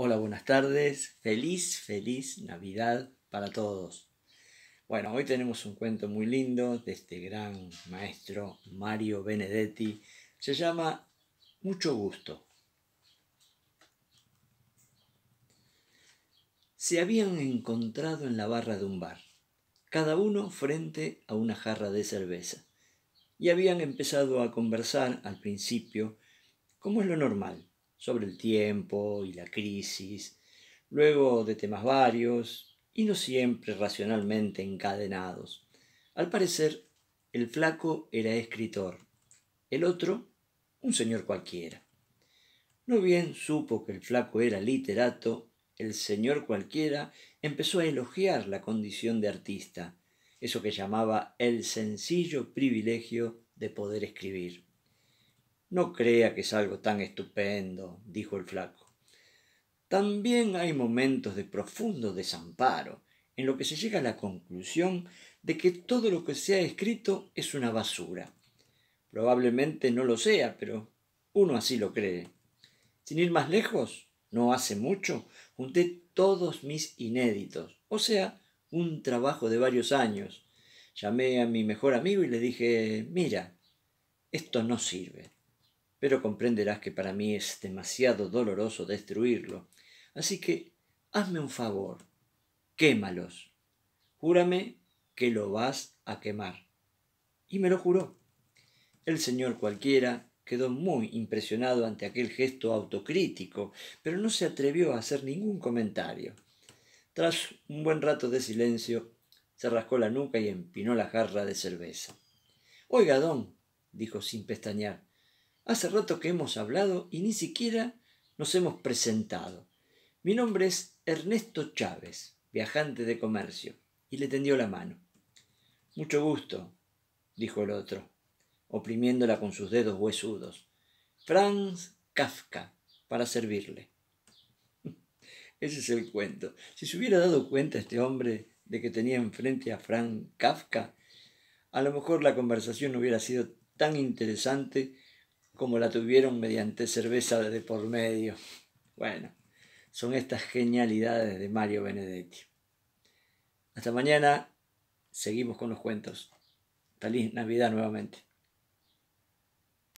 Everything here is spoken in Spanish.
Hola, buenas tardes. Feliz, feliz Navidad para todos. Bueno, hoy tenemos un cuento muy lindo de este gran maestro Mario Benedetti. Se llama Mucho gusto. Se habían encontrado en la barra de un bar, cada uno frente a una jarra de cerveza, y habían empezado a conversar al principio, como es lo normal, sobre el tiempo y la crisis, luego de temas varios y no siempre racionalmente encadenados. Al parecer, el flaco era escritor, el otro un señor cualquiera. No bien supo que el flaco era literato, el señor cualquiera empezó a elogiar la condición de artista, eso que llamaba el sencillo privilegio de poder escribir. No crea que es algo tan estupendo, dijo el flaco. También hay momentos de profundo desamparo, en lo que se llega a la conclusión de que todo lo que se ha escrito es una basura. Probablemente no lo sea, pero uno así lo cree. Sin ir más lejos, no hace mucho, junté todos mis inéditos, o sea, un trabajo de varios años. Llamé a mi mejor amigo y le dije, mira, esto no sirve pero comprenderás que para mí es demasiado doloroso destruirlo. Así que hazme un favor, quémalos. Júrame que lo vas a quemar. Y me lo juró. El señor cualquiera quedó muy impresionado ante aquel gesto autocrítico, pero no se atrevió a hacer ningún comentario. Tras un buen rato de silencio, se rascó la nuca y empinó la jarra de cerveza. Oiga, don, dijo sin pestañear, Hace rato que hemos hablado y ni siquiera nos hemos presentado. Mi nombre es Ernesto Chávez, viajante de comercio, y le tendió la mano. Mucho gusto, dijo el otro, oprimiéndola con sus dedos huesudos. Franz Kafka, para servirle. Ese es el cuento. Si se hubiera dado cuenta este hombre de que tenía enfrente a Franz Kafka, a lo mejor la conversación hubiera sido tan interesante como la tuvieron mediante cerveza de por medio. Bueno, son estas genialidades de Mario Benedetti. Hasta mañana, seguimos con los cuentos. Feliz Navidad nuevamente.